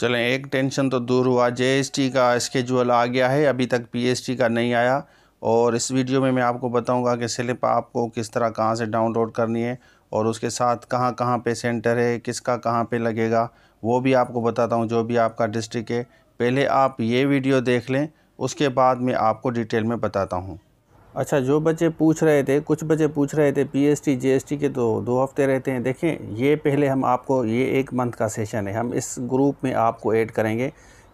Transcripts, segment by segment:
चलें एक टेंशन तो दूर हुआ जे का स्केजुअल आ गया है अभी तक पी का नहीं आया और इस वीडियो में मैं आपको बताऊंगा कि स्लिप आपको किस तरह कहाँ से डाउनलोड करनी है और उसके साथ कहाँ कहाँ पे सेंटर है किसका कहाँ पे लगेगा वो भी आपको बताता हूँ जो भी आपका डिस्ट्रिक्ट है पहले आप ये वीडियो देख लें उसके बाद मैं आपको डिटेल में बताता हूँ अच्छा जो बच्चे पूछ रहे थे कुछ बच्चे पूछ रहे थे पीएसटी जीएसटी के तो दो हफ्ते रहते हैं देखें ये पहले हम आपको ये एक मंथ का सेशन है हम इस ग्रुप में आपको ऐड करेंगे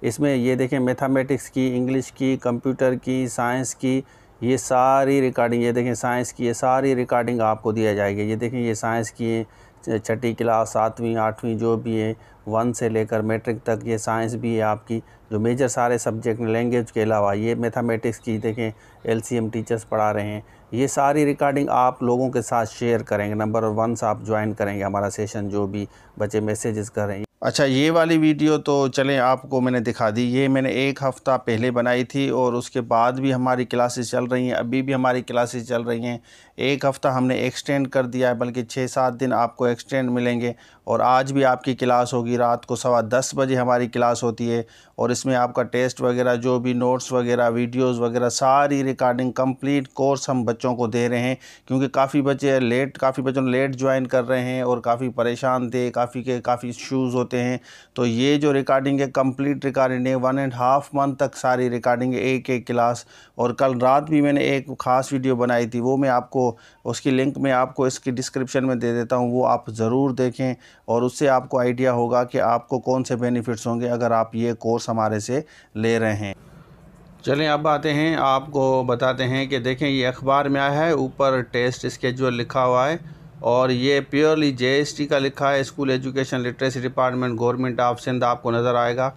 इसमें ये देखें मैथमेटिक्स की इंग्लिश की कंप्यूटर की साइंस की ये सारी रिकॉर्डिंग ये देखें साइंस की ये सारी रिकॉर्डिंग आपको दिया जाएगी ये देखें ये साइंस की छठी क्लास सातवीं आठवीं जो भी है वन से लेकर मैट्रिक तक ये साइंस भी है आपकी जो मेजर सारे सब्जेक्ट लैंग्वेज के अलावा ये मैथमेटिक्स की देखें एलसीएम टीचर्स पढ़ा रहे हैं ये सारी रिकॉर्डिंग आप लोगों के साथ शेयर करेंगे नंबर वन से आप ज्वाइन करेंगे हमारा सेशन जो भी बच्चे मैसेजेस करें अच्छा ये वाली वीडियो तो चलें आपको मैंने दिखा दी ये मैंने एक हफ़्ता पहले बनाई थी और उसके बाद भी हमारी क्लासेस चल रही हैं अभी भी हमारी क्लासेस चल रही हैं एक हफ़्ता हमने एक्सटेंड कर दिया है बल्कि छः सात दिन आपको एक्सटेंड मिलेंगे और आज भी आपकी क्लास होगी रात को सवा दस बजे हमारी क्लास होती है और इसमें आपका टेस्ट वगैरह जो भी नोट्स वगैरह वीडियोस वगैरह सारी रिकॉर्डिंग कंप्लीट कोर्स हम बच्चों को दे रहे हैं क्योंकि काफ़ी बच्चे लेट काफ़ी बच्चों ने लेट ज्वाइन कर रहे हैं और काफ़ी परेशान थे काफ़ी के काफ़ी इशूज़ होते हैं तो ये जो रिकॉर्डिंग है कम्प्लीट रिकॉर्डिंग है वन एंड हाफ मंथ तक सारी रिकॉर्डिंग है एक एक क्लास और कल रात भी मैंने एक खास वीडियो बनाई थी वो मैं आपको उसकी लिंक मैं आपको इसकी डिस्क्रिप्शन में दे देता हूँ वो आप ज़रूर देखें और उससे आपको आइडिया होगा कि आपको कौन से बेनिफिट्स होंगे अगर आप ये कोर्स हमारे से ले रहे हैं चलें अब आते हैं आपको बताते हैं कि देखें ये अखबार में आया है ऊपर टेस्ट स्केजुअल लिखा हुआ है और ये प्योरली जे का लिखा है school education literacy department government of Sindh आपको नज़र आएगा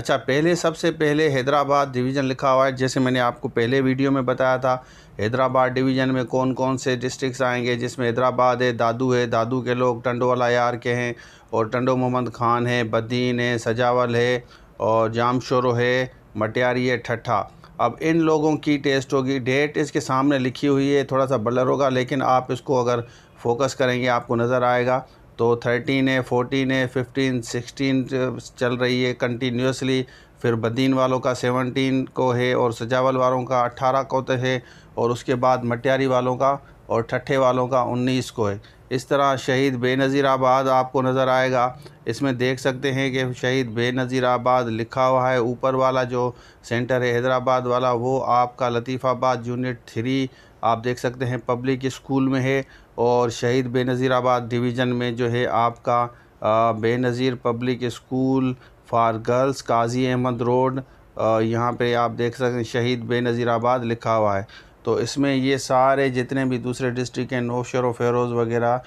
अच्छा पहले सबसे पहले हैदराबाद डिवीज़न लिखा हुआ है जैसे मैंने आपको पहले वीडियो में बताया था हैदराबाद डिवीज़न में कौन कौन से डिस्ट्रिक्स आएंगे जिसमें हैदराबाद है दादू है दादू के लोग टंडो अलायार के हैं और टंडो मोहम्मद खान है बदीन है सजावल है और जामशोरो है मटियारी है ठट्ठा अब इन लोगों की टेस्ट होगी डेट इसके सामने लिखी हुई है थोड़ा सा बलर होगा लेकिन आप इसको अगर फोकस करेंगे आपको नज़र आएगा तो थर्टीन है फोर्टीन है फिफ्टीन सिक्सटीन चल रही है कंटिन्यूसली फिर बदीन वालों का सेवनटीन को है और सजावल वालों का अट्ठारह को तो है और उसके बाद मटियारी वालों का और ठट्ठे वालों का उन्नीस को है इस तरह शहीद बेनज़ीर आबाद आपको नज़र आएगा इसमें देख सकते हैं कि शहीद बेनज़ीर आबाद लिखा हुआ है ऊपर वाला जो सेंटर है हैदराबाद वाला वो आपका लतीफ़ाबाद यूनिट थ्री आप देख सकते हैं पब्लिक स्कूल में है और शहीद बेनज़ीर आबाद डिवीज़न में जो है आपका Benazir public school for girls Qazi Ahmed road यहाँ पे आप देख सकते हैं शहीद बेनज़ीराबाद लिखा हुआ है तो इसमें ये सारे जितने भी दूसरे डिस्ट्रिक्ट हैं नोशर फेरोज़ वगैरह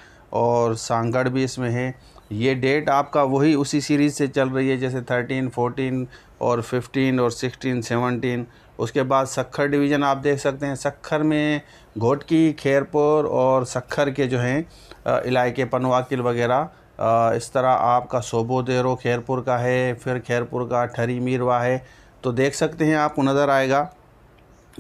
और सांगड़ भी इसमें है ये डेट आपका वही उसी सीरीज़ से चल रही है जैसे थर्टीन फोटीन और फिफ्टीन और सिक्सटीन सेवनटीन उसके बाद सखर डिवीज़न आप देख सकते हैं सखर में घोटकी खैरपुर और सखर के जो हैं इलाके पनवाकिल वगैरह इस तरह आपका सोबो देरो खैरपुर का है फिर खैरपुर का ठरी मीरवा है तो देख सकते हैं आपको नज़र आएगा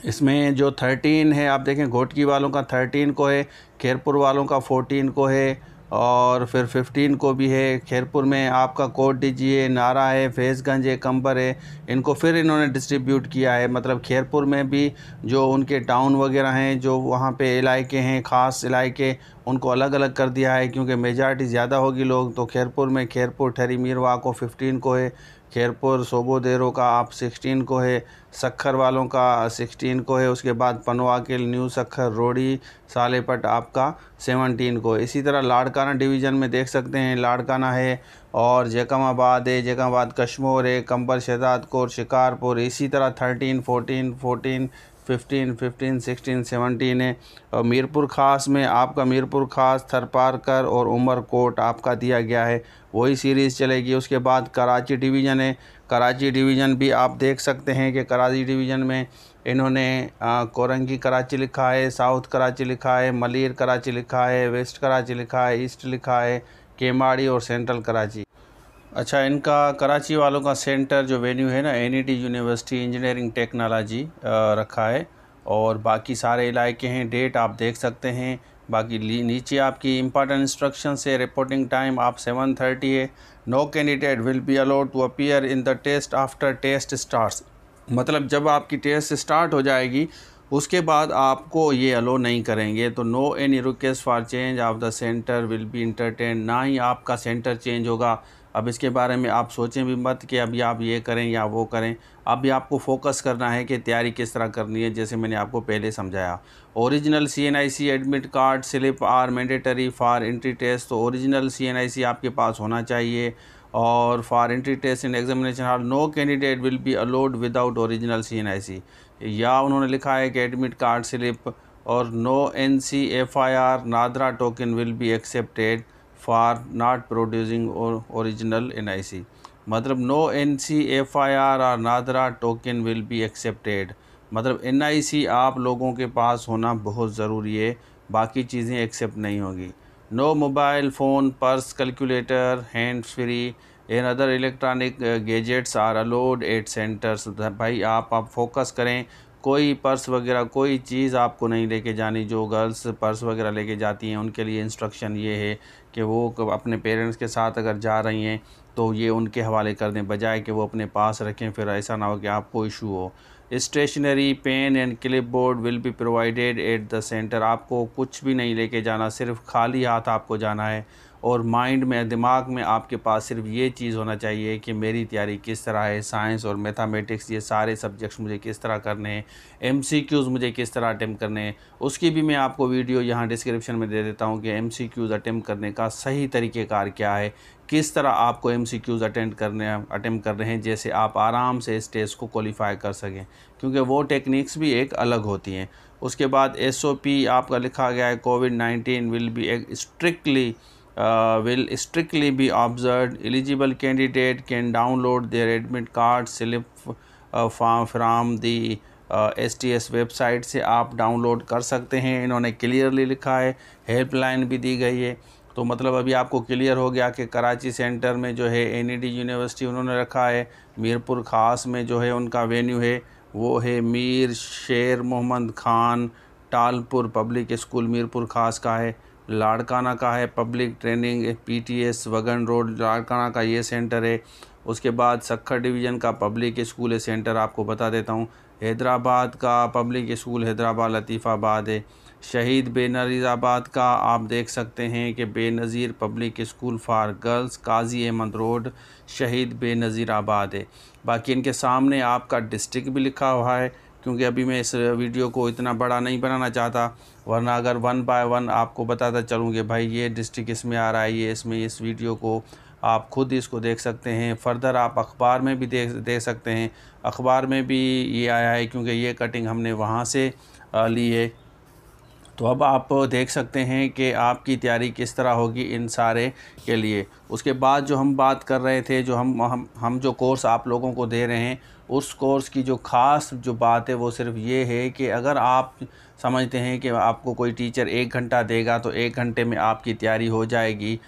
इसमें जो थर्टीन है आप देखें घोटकी वालों का थर्टीन को है खैरपुर वालों का फोर्टीन को है और फिर 15 को भी है खैरपुर में आपका कोट डीजिए नारा है फैजगंज है कंबर है इनको फिर इन्होंने डिस्ट्रीब्यूट किया है मतलब खैरपुर में भी जो उनके टाउन वगैरह हैं जो वहाँ पे इलाके हैं ख़ास इलाके उनको अलग अलग कर दिया है क्योंकि मेजॉरिटी ज़्यादा होगी लोग तो खैरपुर में खैरपुर ठहरी मीरवा को फिफ्टीन को है खैरपुर सोबोदेरो का आप सिक्सटीन को है सखर वालों का सिक्सटीन को है उसके बाद के न्यू सखर रोड़ी सालेपट आपका सेवनटीन को इसी तरह लाड़काना डिवीज़न में देख सकते हैं लाड़काना है और जैकमाबाद है जैकमाबाद कश्मोर है कंबल शहजाद शिकारपुर इसी तरह thirteen fourteen fourteen fifteen fifteen sixteen seventeen है और मीरपुर ख़ास में आपका मीरपुर ख़ास थरपारकर और उमरकोट आपका दिया गया है वही सीरीज़ चलेगी उसके बाद कराची डिवीज़न है कराची डिवीज़न भी आप देख सकते हैं कि कराची डिवीज़न में इन्होंने कोरंगी कराची लिखा है साउथ कराची लिखा है मलिर कराची लिखा है वेस्ट कराची लिखा है ईस्ट लिखा है केमाड़ी और सेंट्रल कराची अच्छा इनका कराची वालों का सेंटर जो वेन्यू है ना एन यूनिवर्सिटी इंजीनियरिंग टेक्नोलॉजी रखा है और बाकी सारे इलाके हैं डेट आप देख सकते हैं बाकी नीचे आपकी इंपॉर्टेंट इंस्ट्रक्शन से रिपोर्टिंग टाइम आप सेवन थर्टी है no candidate will be allowed to appear in the test after test start मतलब जब आपकी टेस्ट स्टार्ट हो जाएगी उसके बाद आपको ये अलो नहीं करेंगे तो no any request for change of the centre will be entertain ना ही आपका सेंटर चेंज होगा अब इसके बारे में आप सोचें भी मत कि अभी आप ये करें या वो करें अभी आपको फोकस करना है कि तैयारी किस तरह करनी है जैसे मैंने आपको पहले समझाया original CNIC admit card slip are mandatory for entry test तो ओरिजिनल सीएनआईसी आपके पास होना चाहिए और for entry test in examination hall no candidate will be allowed without original C या उन्होंने लिखा है कि एडमिट कार्ड स्लिप और no N C F I R NADRA token will be accepted for not producing an original NIC. मतलब no N C F I R और NADRA token will be accepted मतलब N I C आप लोगों के पास होना बहुत ज़रूरी है बाकी चीज़ें एक्सेप्ट नहीं होगी no mobile phone purse calculator hand free an other electronic gadgets are allowed at centres भाई आप आप फोकस करें कोई पर्स वगैरह कोई चीज़ आपको नहीं लेके जानी जो गर्ल्स पर्स वगैरह लेके जाती हैं उनके लिए इंस्ट्रक्शन ये है कि वो अपने पेरेंट्स के साथ अगर जा रही हैं तो ये उनके हवाले कर दें बजाय कि वो अपने पास रखें फिर ऐसा ना हो कि आपको इशू हो stationery pen and clipboard will be provided at the centre आपको कुछ भी नहीं लेके जाना सिर्फ खाली हाथ आपको जाना है और माइंड में दिमाग में आपके पास सिर्फ ये चीज़ होना चाहिए कि मेरी तैयारी किस तरह है साइंस और मैथमेटिक्स ये सारे सब्जेक्ट्स मुझे किस तरह करने हैं एम मुझे किस तरह अटैम्प्ट करने हैं उसकी भी मैं आपको वीडियो यहाँ डिस्क्रिप्शन में दे देता हूँ कि एम अटैम्प्ट करने का सही तरीक़ेकार क्या है किस तरह आपको एम सी क्यूज़ अटेंड करने अटैम्प कर रहे हैं जैसे आप आराम से इस टेस्ट को क्वालिफाई कर सकें क्योंकि वो टेक्निक्स भी एक अलग होती हैं उसके बाद एस आपका लिखा गया है कोविड नाइन्टीन विल बी एक strictly uh, will strictly be observed. Eligible candidate can download their admit card slip uh, from, from the S T S website से आप डाउनलोड कर सकते हैं इन्होंने क्लियरली लिखा है हेल्पलाइन भी दी गई है तो मतलब अभी आपको क्लियर हो गया कि कराची सेंटर में जो है एन ई डी यूनिवर्सिटी उन्होंने रखा है मीरपुर खास में जो है उनका वेन्यू है वो है मीर शेर मोहम्मद खान टालपुर पब्लिक स्कूल मीरपुर खास का है लाड़काना का है public training PTS Wagan road Larkana का ये सेंटर है उसके बाद सखर डिवीज़न का पब्लिक स्कूल है सेंटर आपको बता देता हूँ हैदराबाद का पब्लिक स्कूल हैदराबाद लतीफ़ाबाद है शहीद बेनजीज़ाबाद का आप देख सकते हैं कि Benazir public school for girls Qazi Ahmed road Shaheed Benazirabad है बाकी इनके सामने आपका डिस्ट्रिक्ट भी लिखा हुआ है क्योंकि अभी मैं इस वीडियो को इतना बड़ा नहीं बनाना चाहता वरना अगर वन बाय वन आपको बताता चलूँगे भाई ये डिस्ट्रिक्ट इसमें आ रहा है ये इसमें इस वीडियो को आप खुद इसको देख सकते हैं फर्दर आप अखबार में भी देख देख सकते हैं अखबार में भी ये आया है क्योंकि ये कटिंग हमने वहाँ से ली है तो अब आप देख सकते हैं कि आपकी तैयारी किस तरह होगी इन सारे के लिए उसके बाद जो हम बात कर रहे थे जो हम हम हम जो कोर्स आप लोगों को दे रहे हैं उस कोर्स की जो ख़ास जो बात है वो सिर्फ ये है कि अगर आप समझते हैं कि आपको कोई टीचर एक घंटा देगा तो एक घंटे में आपकी तैयारी हो जाएगी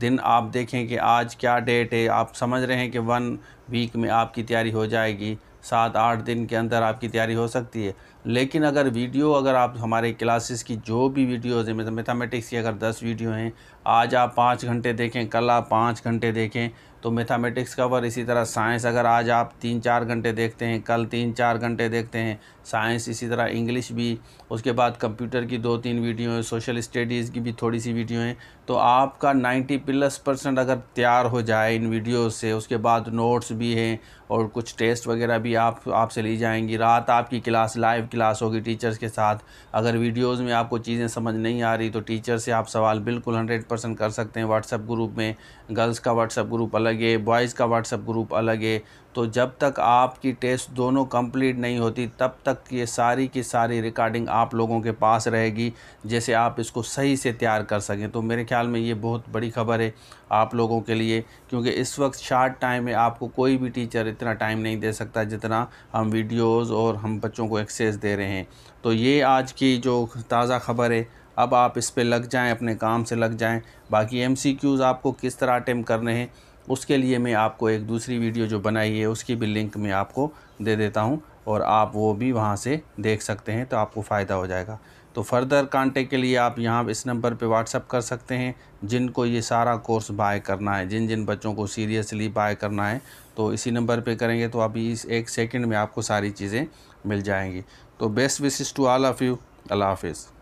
दिन आप देखें कि आज क्या डेट है आप समझ रहे हैं कि वन वीक में आपकी तैयारी हो जाएगी सात आठ दिन के अंदर आपकी तैयारी हो सकती है लेकिन अगर वीडियो अगर आप हमारे क्लासेस की जो भी वीडियोज़ हैं मैथमेटिक्स की अगर दस वीडियो हैं आज आप पाँच घंटे देखें कल आप पाँच घंटे देखें तो मैथमेटिक्स का और इसी तरह साइंस अगर आज आप तीन चार घंटे देखते हैं कल तीन चार घंटे देखते हैं साइंस इसी तरह इंग्लिश भी उसके बाद कंप्यूटर की दो तीन वीडियो हैं सोशल स्टडीज़ की भी थोड़ी सी वीडियो हैं तो आपका 90 प्लस परसेंट अगर तैयार हो जाए इन वीडियो से उसके बाद नोट्स भी हैं और कुछ टेस्ट वगैरह भी आप आपसे ली जाएंगी रात आपकी क्लास लाइव क्लास होगी टीचर्स के साथ अगर वीडियोज़ में आपको चीज़ें समझ नहीं आ रही तो टीचर से आप सवाल बिल्कुल हंड्रेड कर सकते हैं व्हाट्सअप ग्रुप में गर्ल्स का व्हाट्सअप ग्रुप अलग अलग है बॉयज़ का व्हाट्सअप ग्रुप अलग है तो जब तक आपकी टेस्ट दोनों कंप्लीट नहीं होती तब तक ये सारी की सारी रिकॉर्डिंग आप लोगों के पास रहेगी जैसे आप इसको सही से तैयार कर सकें तो मेरे ख्याल में ये बहुत बड़ी खबर है आप लोगों के लिए क्योंकि इस वक्त शार्ट टाइम में आपको कोई भी टीचर इतना टाइम नहीं दे सकता जितना हम वीडियोज़ और हम बच्चों को एक्सेस दे रहे हैं तो ये आज की जो ताज़ा खबर है अब आप इस पर लग जाएँ अपने काम से लग जाएँ बाकी एम आपको किस तरह अटैम्प करने हैं उसके लिए मैं आपको एक दूसरी वीडियो जो बनाई है उसकी भी लिंक मैं आपको दे देता हूँ और आप वो भी वहाँ से देख सकते हैं तो आपको फ़ायदा हो जाएगा तो फर्दर कांटेक्ट के लिए आप यहाँ इस नंबर पे व्हाट्सअप कर सकते हैं जिनको ये सारा कोर्स बाय करना है जिन जिन बच्चों को सीरियसली बाय करना है तो इसी नंबर पे करेंगे तो अभी इस एक सेकंड में आपको सारी चीज़ें मिल जाएंगी तो best wishes to all of you अल्लाह हाफिज़